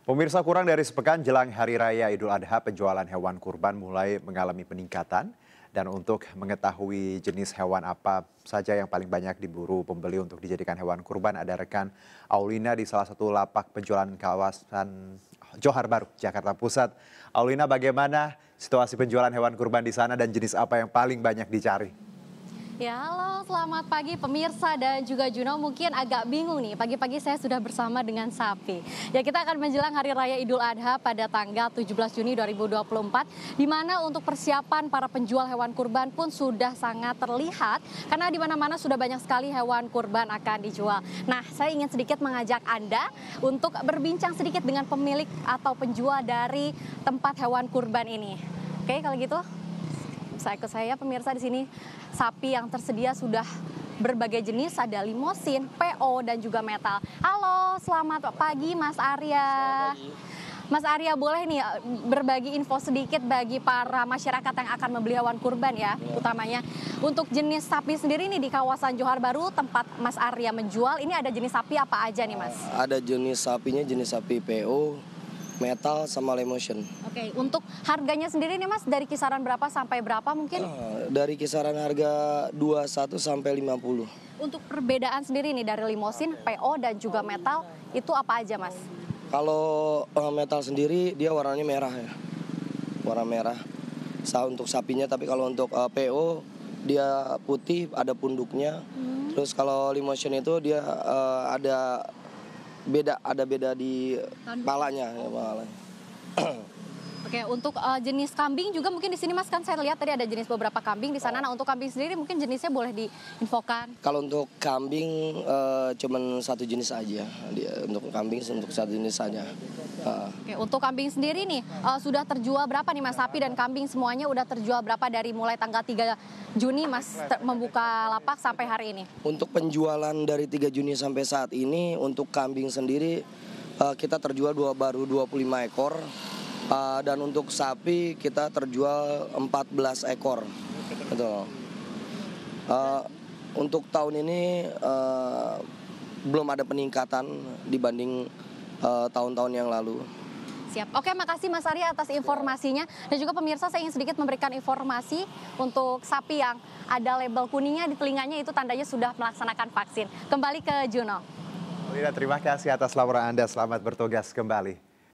Pemirsa kurang dari sepekan jelang Hari Raya Idul Adha penjualan hewan kurban mulai mengalami peningkatan. Dan untuk mengetahui jenis hewan apa saja yang paling banyak diburu pembeli untuk dijadikan hewan kurban ada rekan Aulina di salah satu lapak penjualan kawasan Johar Baru, Jakarta Pusat. Aulina bagaimana situasi penjualan hewan kurban di sana dan jenis apa yang paling banyak dicari? Ya, halo, selamat pagi pemirsa dan juga Juno. Mungkin agak bingung nih, pagi-pagi saya sudah bersama dengan sapi. Ya, kita akan menjelang Hari Raya Idul Adha pada tanggal 17 Juni 2024, di mana untuk persiapan para penjual hewan kurban pun sudah sangat terlihat, karena di mana-mana sudah banyak sekali hewan kurban akan dijual. Nah, saya ingin sedikit mengajak Anda untuk berbincang sedikit dengan pemilik atau penjual dari tempat hewan kurban ini. Oke, kalau gitu saya ke saya pemirsa di sini sapi yang tersedia sudah berbagai jenis ada limosin, PO dan juga metal. Halo, selamat pagi Mas Arya. Mas Arya boleh nih eh, berbagi info sedikit bagi para masyarakat yang akan membeli hewan kurban ya, ya. utamanya untuk jenis sapi sendiri nih di kawasan Johar Baru tempat Mas Arya menjual ini ada jenis sapi apa aja nih Mas? Ada jenis sapinya jenis sapi PO, metal sama lemotion. Oke, okay, untuk harganya sendiri nih Mas dari kisaran berapa sampai berapa mungkin? Uh, dari kisaran harga 21 sampai 50. Untuk perbedaan sendiri nih dari limosin, PO dan juga metal itu apa aja Mas? Kalau uh, metal sendiri dia warnanya merah ya. Warna merah. Sa untuk sapinya tapi kalau untuk uh, eh, PO dia putih ada punduknya. Hmm. Terus kalau limousine itu dia uh, ada beda ada beda di palanya ya palanya Oke, untuk uh, jenis kambing juga mungkin di sini Mas kan saya lihat tadi ada jenis beberapa kambing di sana. Oh. Nah, untuk kambing sendiri mungkin jenisnya boleh diinfokan. Kalau untuk kambing uh, cuman satu jenis aja. Dia untuk kambing untuk satu jenis saja. Uh. Oke, untuk kambing sendiri nih uh, sudah terjual berapa nih Mas sapi dan kambing semuanya udah terjual berapa dari mulai tanggal 3 Juni Mas membuka lapak sampai hari ini? Untuk penjualan dari 3 Juni sampai saat ini untuk kambing sendiri kita terjual dua baru 25 ekor uh, dan untuk sapi kita terjual 14 ekor betul uh, untuk tahun ini uh, belum ada peningkatan dibanding tahun-tahun uh, yang lalu Siap. Oke, makasih Mas Arya atas informasinya. Dan juga pemirsa saya ingin sedikit memberikan informasi untuk sapi yang ada label kuningnya di telinganya itu tandanya sudah melaksanakan vaksin. Kembali ke Juno. terima kasih atas laporan Anda. Selamat bertugas kembali.